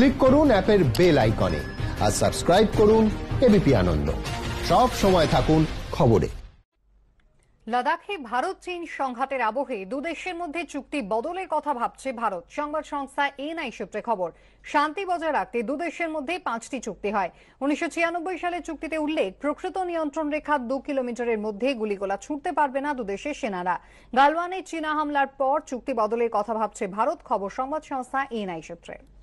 click করুন অ্যাপের bell আইকনে আর সাবস্ক্রাইব করুন এবিপি আনন্দ সব সময় থাকুন খবরে লাদাখে ভারত চীন সংঘাতের আবহে দুদেশের মধ্যে চুক্তি বদলের কথা ভাবছে ভারত সংবাদ সংস্থা এনআই সূত্রে খবর শান্তি বজায় রাখতে দুদেশের মধ্যে পাঁচটি চুক্তি হয় উনিশশো সালে চুক্তিতে উল্লেখ প্রকৃত নিয়ন্ত্রণ রেখা দু কিলোমিটারের মধ্যে গুলিগোলা ছুটতে পারবে না দুদেশের সেনারা গালওয়ানে চীনা হামলার পর চুক্তি বদলের কথা ভাবছে ভারত খবর সংবাদ সংস্থা এনআই সূত্রে